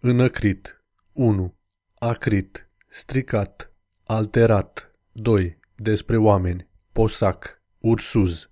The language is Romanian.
Înăcrit 1. Acrit, stricat, alterat 2. Despre oameni, posac, ursuz